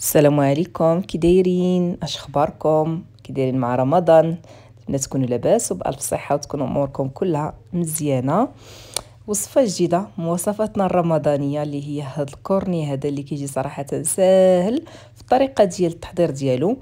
السلام عليكم كي دايرين اش اخباركم كي دايرين مع رمضان نتمنى تكونوا لاباس وبالف صحه وتكون اموركم كلها مزيانه وصفه جديده مواصفاتنا الرمضانيه اللي هي هاد الكورني هذا اللي كيجي صراحه ساهل في الطريقه ديال التحضير ديالو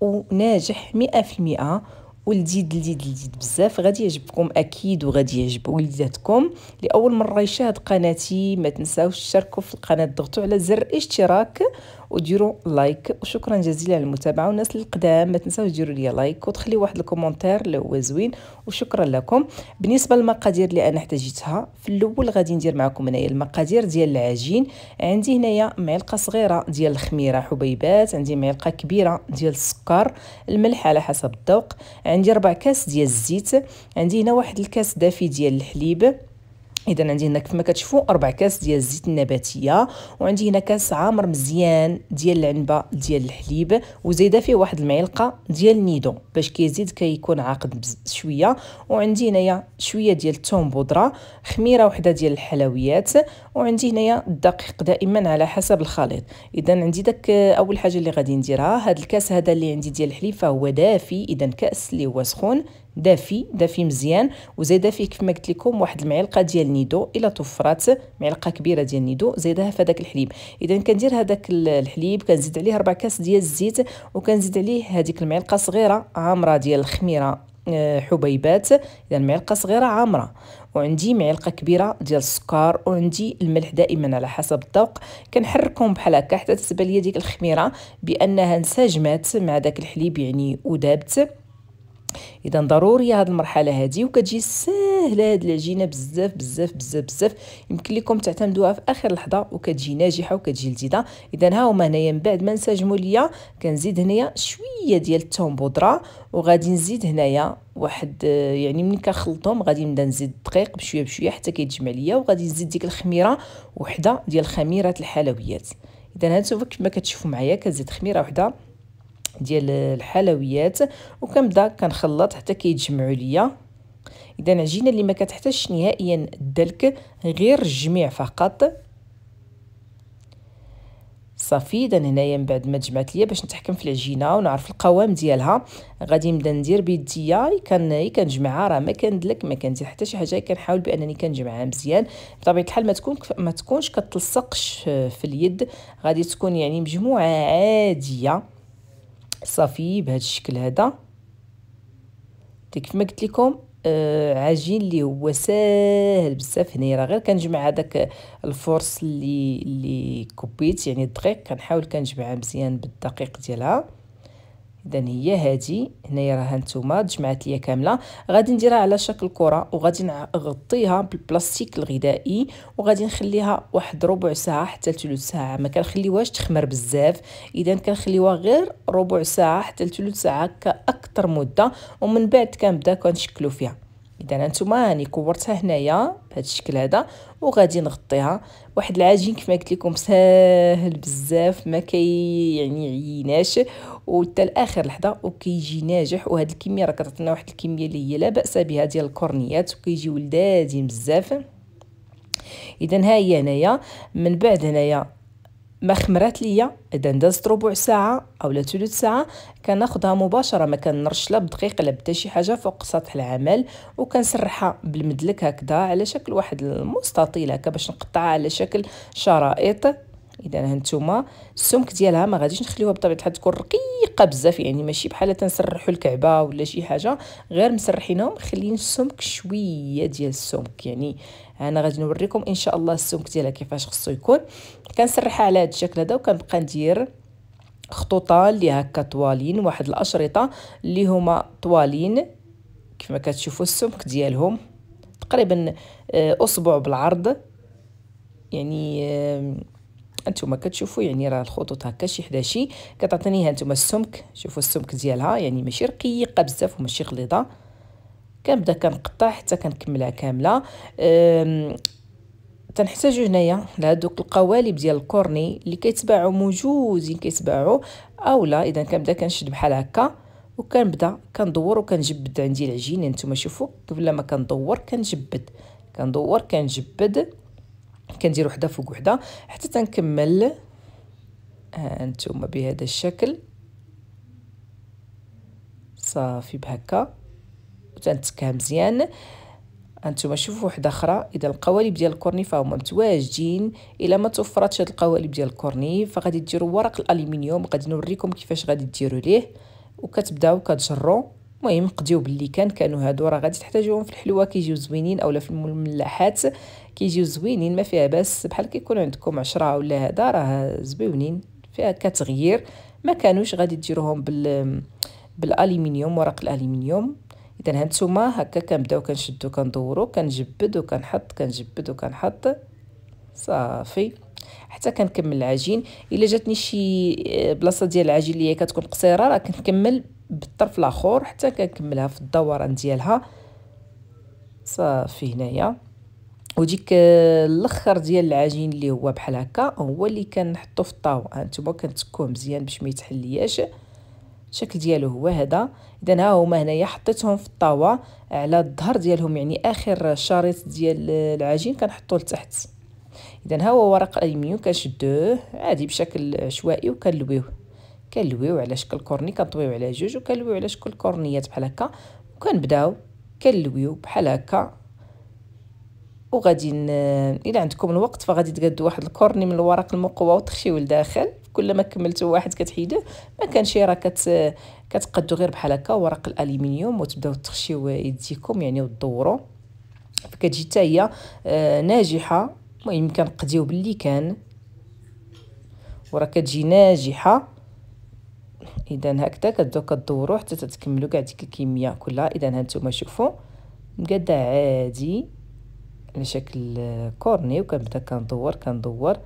وناجح مئة في المئة ولديد لديد لديد بزاف غادي يعجبكم اكيد وغادي يعجب وليداتكم لاول مره يشاهد قناتي ما تنساوش تشاركوا في القناه ضغطوا على زر الاشتراك وديروا لايك وشكرا جزيلا على المتابعه والناس القدام ما تنساوش ديروا لي لايك وتخليوا واحد الكومونتير اللي هو زوين وشكرا لكم بالنسبه للمقادير اللي انا احتاجتها في الاول غادي ندير معكم هنايا المقادير ديال العجين عندي هنايا معلقه صغيره ديال الخميره حبيبات عندي معلقه كبيره ديال السكر الملح على حسب الذوق عندي ربع كاس ديال الزيت عندي هنا واحد الكاس دافي ديال الحليب اذا عندي هنا كيف ما كتشوفوا اربع كاس ديال الزيت النباتيه وعندي هنا كاس عامر مزيان ديال العنبه ديال الحليب وزايده فيه واحد المعلقه ديال النيدو باش كيزيد كيكون عاقد شويه وعندي هنايا شويه ديال الثوم بودره خميره وحده ديال الحلويات وعندي هنايا الدقيق دائما على حسب الخليط اذا عندي داك اول حاجه اللي غادي نديرها هذا الكاس هذا اللي عندي ديال الحليب فهو دافي اذا كاس اللي هو سخون دافي دافي مزيان وزيد فيه كيف ما قلت لكم واحد المعلقه ديال نيدو الا توفرات معلقه كبيره ديال نيدو زيدها في هذاك الحليب اذا كندير هذاك الحليب كنزيد عليه ربع كاس ديال الزيت وكنزيد عليه هذيك المعلقه صغيره عامره ديال الخميره آه، حبيبات اذا معلقه صغيره عامره وعندي معلقه كبيره ديال السكر وعندي الملح دائما على حسب الذوق كنحركهم بحال هكا حتى تتبان ليا ديك الخميره بانها انسجمات مع داك الحليب يعني وذابت اذا ضروري هذه المرحله هذه وكتجي ساهله هذه العجينه بزاف بزاف بزاف بزاف يمكن لكم تعتمدوها في اخر لحظه وكتجي ناجحه وكتجي لذيذه اذا ها هما هنايا من بعد ما نسجموا ليا كنزيد هنايا شويه ديال الثوم بودره وغادي نزيد هنايا واحد يعني ملي كنخلطهم غادي نبدا نزيد الدقيق بشويه بشويه حتى كيتجمع ليا وغادي نزيد ديك الخميره وحده ديال خميره الحلويات اذا هانتوما كما كتشوفوا معايا كنزيد خميره وحده ديال الحلويات وكنبدا كنخلط حتى كيتجمعوا ليا اذا عجينه اللي ما كتحتاجش نهائيا الدلك غير الجميع فقط صافي اذا هنايا من بعد ما تجمعت ليا باش نتحكم في العجينه ونعرف القوام ديالها غادي نبدا ندير بيديا كان كنجمعها راه ما كندلك ما كندير حتى شي حاجه كنحاول بانني كنجمعها مزيان بطبيعه الحال ما تكون ما تكونش كتلصقش آه، في اليد غادي تكون يعني مجموعه عاديه صافي بهذا الشكل هذا كيف ما قلت لكم آه عجين اللي هو ساهل بزاف هنا راه غير كنجمع هذاك الفرص اللي اللي كوبيت يعني الدقيق كنحاول كنجمعها مزيان بالدقيق ديالها اذا هي هذه هنايا راها نتوما تجمعت ليا كامله غادي نديرها على شكل كره وغادي نغطيها بالبلاستيك الغذائي وغادي نخليها واحد ربع ساعه حتى ثلث ساعه ما كنخليوهاش تخمر بزاف اذا كنخليوها غير ربع ساعه حتى ثلث ساعه كاكثر مده ومن بعد كنبدا كنشكلو فيها اذا انتما راني كورتها هنايا بهذا الشكل هذا وغادي نغطيها واحد العجين كما قلت لكم ساهل بزاف ما كي يعني عيناش وحتى لاخر لحظه وكيجي ناجح وهاد الكميه راه كتعطينا واحد الكميه اللي هي لا باس بها ديال الكورنيات وكيجيو لذاذين بزاف اذا ها هي هنايا من بعد هنايا ما خمرات ليا اذا دازت ربع ساعه اولا ثلث ساعه كناخدها مباشره ما كنرش لا بدقيق لا بدا شي حاجه فوق سطح العمل وكنسرحها بالمدلك هكذا على شكل واحد المستطيل هكا باش نقطعها على شكل شرائط اذا هانتوما السمك ديالها ما غاديش نخليوها بطبيعه الحال تكون رقيقه بزاف يعني ماشي بحال تنسرحوا الكعبه ولا شي حاجه غير مسرحينهم خليين السمك شويه ديال السمك يعني انا غادي نوريكم ان شاء الله السمك ديالها كيفاش خصو يكون كنسرحها على هذا الشكل هذا وكنبقى ندير خطوطه اللي هكا طوالين واحد الاشرطه اللي هما طوالين ما كتشوفوا السمك ديالهم تقريبا اصبع آه، بالعرض يعني آه، انتما كتشوفوا يعني راه الخطوط هكا شي حدا شي كتعطينيها انتما السمك شوفوا السمك ديالها يعني ماشي رقيقه بزاف وماشي غليظه كنبدا كنقطع حتى كنكملها كامله تنحتاجو هنايا لهذوك القوالب ديال الكورني اللي كيتباعو موجودين كيتباعو اولا اذا كنبدا كنشد بحال هكا وكنبدا كندور وكنجبد عندي العجينه نتوما شوفوا قبل ما كندور كنجبد كندور كنجبد كندير وحده فوق وحده حتى تنكمل ها آه، بهذا الشكل صافي بهكا وتنتكها مزيان هانتوما شوفوا وحده اخرى اذا القوالب ديال الكورني فهما متواجدين الا ما توفرتش هاد القوالب ديال الكورني فغادي ديروا ورق الالومنيوم غادي نوريكم كيفاش غادي ديروا ليه وكتبداو كتجروا المهم قضيو باللي كان كانوا هادو راه غادي تحتاجوهم في الحلوه كيجيو زوينين اولا في الملاحات كيجيو زوينين ما فيها باس بحال كيكون عندكم عشرة ولا هذا راه زوينين فيها كتغيير ما كانوش غادي ديروهم بال بالالومنيوم ورق الالومنيوم اذا هانتوما هكا كنبداو كنشدو كندورو كنجبد وكنحط كنجبد وكنحط صافي حتى كنكمل العجين الا جاتني شي آه، بلاصه ديال العجين اللي هي كتكون قصيره راه كنكمل بالطرف الاخر حتى كنكملها في الدوران ديالها صافي هنايا وديك آه، الاخر ديال العجين اللي هو بحال هكا هو اللي كنحطو في الطاوه هانتوما كنتكوه مزيان باش ما يتحلياش الشكل ديالو هو هذا اذا ها هما هنايا حطيتهم في الطاوه آه، على الظهر ديالهم يعني اخر شريط ديال العجين كنحطوه لتحت اذا ها هو ورق الالمنيوم كنشدوه عادي بشكل عشوائي وكنلويوه كنلويوه على شكل كورني كنطويو على جوج وكنلويو على شكل كورنيات بحال هكا وكنبداو كنلويو بحال هكا وغادي الا عندكم الوقت فغادي تقادوا واحد الكورني من الورق المقوى وتخشيو لداخل كل ما كملتو واحد كتحيدوه ما كانش راه كت كتقدو غير بحال هكا ورق الالومنيوم وتبداو تخشيو يديكم يعني وتدوروا فكتجي حتى هي آه، ناجحه المهم كنقديو باللي كان وراه كتجي ناجحه اذا هكذا كتبداو كدوروا حتى تتكملوا كاع ديك الكميه كلها اذا ها نتوما شوفوا مقاده عادي على شكل آه، كورني وكنبدا كندور كندور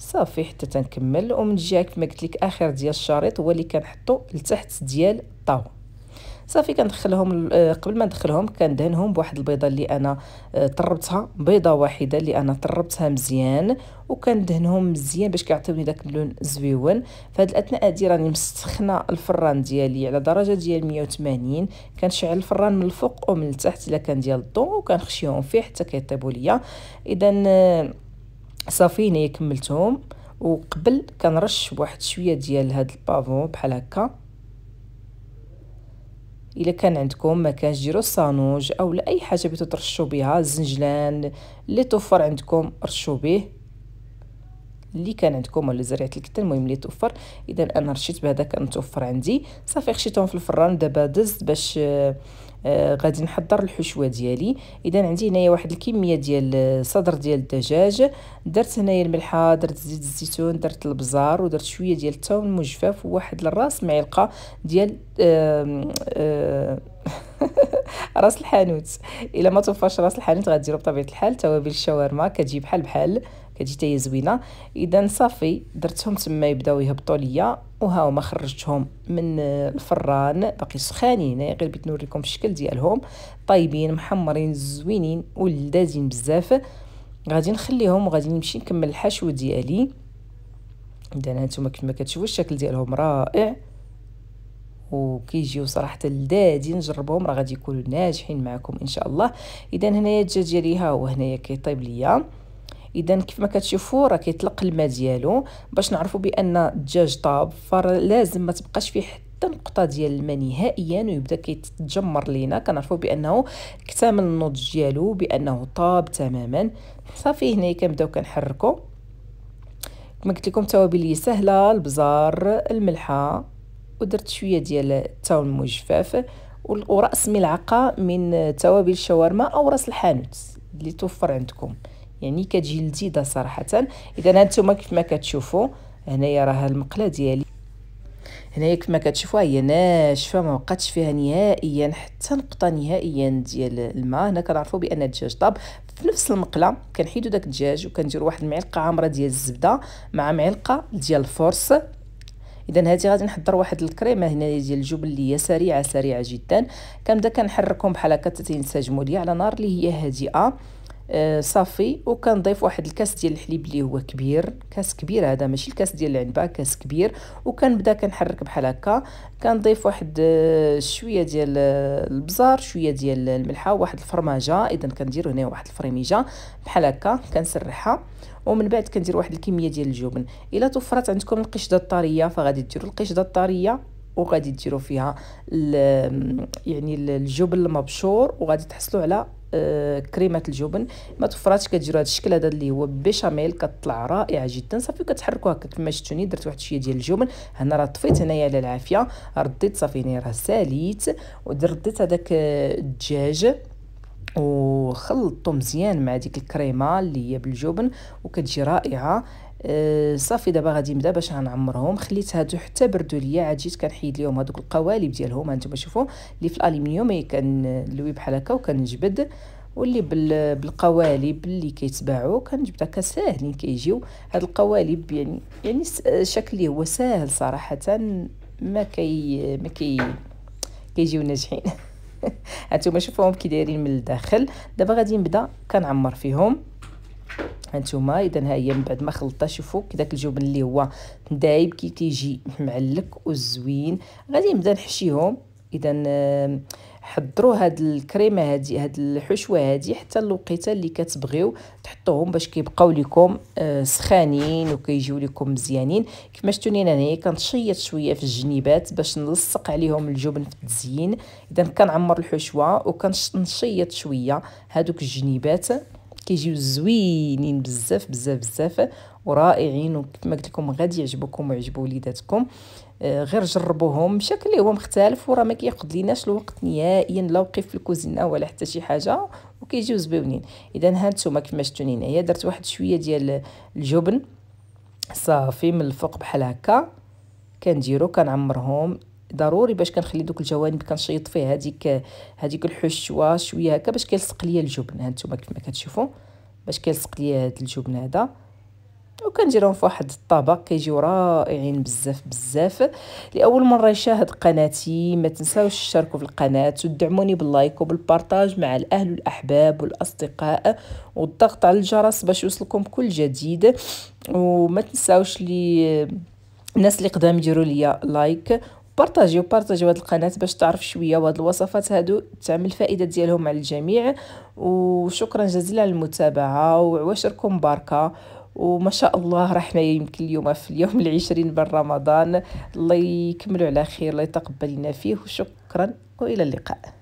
صافي حتى تنكمل ومن الجهه كما قلت لك اخر ديال الشريط هو اللي كنحطو لتحت ديال الطاو صافي كندخلهم آه، قبل ما ندخلهم كندهنهم بواحد البيضه اللي انا آه، طربتها بيضه واحده اللي انا طربتها مزيان وكندهنهم مزيان باش كيعطيوني داك اللون زويون فهاد الاثناء هادي راني مسخنه الفران ديالي على درجه ديال 180 كنشعل الفران من الفوق ومن التحت الا كان ديال الضو وكنخشيهم فيه حتى كيطيبوا ليا اذا آه، صافي هنايا كملتهم وقبل كنرش بواحد شويه ديال هاد البافون بحال هكا الا كان عندكم ما كانش ديروا الصانوج او اي حاجه بغيتو ترشوا بها الزنجلان اللي توفر عندكم رشوا به اللي كان عندكم ولا زريعه الكتل المهم اللي توفر اذا انا رشيت بهذا كان توفر عندي صافي خشيتهم في الفران دابا دزت باش آه غادي نحضر الحشوه ديالي اذا عندي هنايا واحد الكميه ديال آه، صدر ديال الدجاج درت هنايا الملحه درت زيت الزيتون درت البزار ودرت شويه ديال الثوم المجفف وواحد الراس معلقه ديال آه آه راس الحانوت الا ما توفاش راس الحانوت غديروا بطبيعه الحال توابل الشاورما كتجي بحال بحال كتجي حتى هي زوينه اذا صافي درتهم تما يبداو يهبطوا ليا وها هما خرجتهم من الفران باقي سخانين غير بغيت نوريكم الشكل ديالهم طايبين محمرين زوينين ولذازين بزاف غادي نخليهم وغادي نمشي نكمل الحشو ديالي اذا هانتوما كما كتشوفوا الشكل ديالهم رائع وكيجيو صراحه لذاذين نجربهم راه غادي يكونوا ناجحين معكم ان شاء الله اذا هنايا الدجاج ديالي ها هو هنايا كيطيب ليا اذا كيف ما كتشوفوا راه كيطلق الماء ديالو باش نعرفوا بان الدجاج طاب فلازم ما تبقاش فيه حتى نقطه ديال الماء نهائيا ويبدا كيتجمر لينا كنعرفوا بانه اكتمل النضج ديالو بانه طاب تماما صافي هنايا كنبداو كنحركو كما قلت لكم التوابل لي سهله البزار الملحه ودرت شويه ديال التاون المجفف وراس ملعقه من توابل الشاورما او راس الحانوت اللي توفر عندكم يعني كتجي لذيذه صراحه اذا هانتوما كيف ما كتشوفوا هنايا راه المقله ديالي هنايا كما كتشوفوا هي ناشفه ما بقاتش فيها نهائيا حتى نقطه نهائيا ديال الماء هنا كنعرفوا بان الدجاج طاب في نفس المقله كنحيدوا داك الدجاج وكنديروا واحد المعلقه عامره ديال الزبده مع معلقه ديال الفورس اذا هادي غادي نحضر واحد الكريمه هنايا ديال الجبن اللي هي سريعه سريعه جدا كنبدا كنحركهم بحال هكا تتنسجموا ليا على نار اللي هي هادئه آه، صافي وكنضيف واحد الكاس ديال الحليب اللي هو كبير كاس كبير هذا ماشي الكاس ديال العنبه كاس كبير وكنبدا كنحرك بحال هكا كنضيف واحد آه، شويه ديال آه، البزار شويه ديال الملحه واحد الفرماجه اذا كندير هنا واحد الفريميجه بحال هكا كنسرحها ومن بعد كندير واحد الكميه ديال الجبن الا توفرت عندكم القشده الطريه فغادي ديروا القشده الطريه وغادي ديروا فيها يعني الجبن المبشور وغادي تحصلوا على كريمه الجبن ما توفراتش كتجيو هذا الشكل هذا اللي هو بيشاميل كتطلع رائعه جدا صافي كتحركوا هكا كما شفتوني درت واحد شويه ديال الجبن هنا راه طفيت هنايا على العافيه رديت صافي ني راه ساليت ودردت هذاك الدجاج وخلطو مزيان مع ديك الكريمه اللي هي بالجبن وكتجي رائعه آه، صافي دابا غادي نبدا باش غنعمرهم خليت هادو حتى بردوا ليا عاد جيت كنحيد ليهم هادوك القوالب ديالهم هانتوما شوفوا اللي في الالومنيوم كنلوي بحال هكا وكنجبد واللي بالقوالب اللي كيتباعوا كنجبد هكا ساهلين كيجيو هاد القوالب يعني يعني الشكل اللي هو ساهل صراحه ما كي ما كي كيجيو ناجحين هانتوما شوفوهم كي دايرين من الداخل دابا غادي نبدا كنعمر فيهم هانتوما اذا ها هي من بعد ما خلطتها شوفوا داك الجبن اللي هو دايب كي كيجي معلك وزوين غادي نبدا نحشيهم اذا حضروا هاد الكريمه هادي هاد الحشوه هادي حتى الوقيته اللي كتبغيو تحطوهم باش كيبقاو لكم آه، سخانين وكيجيو لكم مزيانين كما شفتوني انا كنشيط شويه في الجنيبات باش نلصق عليهم الجبن في التزيين اذا كنعمر الحشوه وكنشيط شويه هادوك الجنيبات كيجيو زوينين بزاف بزاف بزاف ورائعين وكما قلت لكم غادي يعجبوكم ويعجبوا وليداتكم آه، غير جربوهم بشكل اللي هو مختلف وراه ما كياخذ ليناش الوقت نهائيا لا وقف في الكوزينه ولا حتى شي حاجه وكيجيو زبيونين اذا ها نتوما كما شفتوني هنايا درت واحد شويه ديال الجبن صافي من الفوق بحال هكا كنديرو كنعمرهم ضروري باش كنخلي دوك الجوانب كنشيط فيه هذيك هذيك الحشوه شويه هكا باش كيلصق ليا الجبن ها نتوما ما كتشوفوا باش كيلصق ليا هذا الجبن هذا وكنديرهم في واحد الطبق كيجيو رائعين بزاف بزاف لاول مره يشاهد قناتي ما تنساوش تشتركوا في القناه وتدعموني باللايك وبالبارطاج مع الاهل والاحباب والاصدقاء والضغط على الجرس باش يوصلكم كل جديد وما تنساوش لي الناس اللي قدام يديروا ليا لايك بارطاجيو بارطاجيو هاد القناه باش تعرف شويه وهاد الوصفات هادو تعمل الفائده ديالهم على الجميع وشكرا جزيلا على المتابعه وعواشركم مباركه وما شاء الله راه حنايا يمكن اليوم في اليوم العشرين من رمضان الله يكملوا على خير الله يتقبل لنا فيه وشكرا والى اللقاء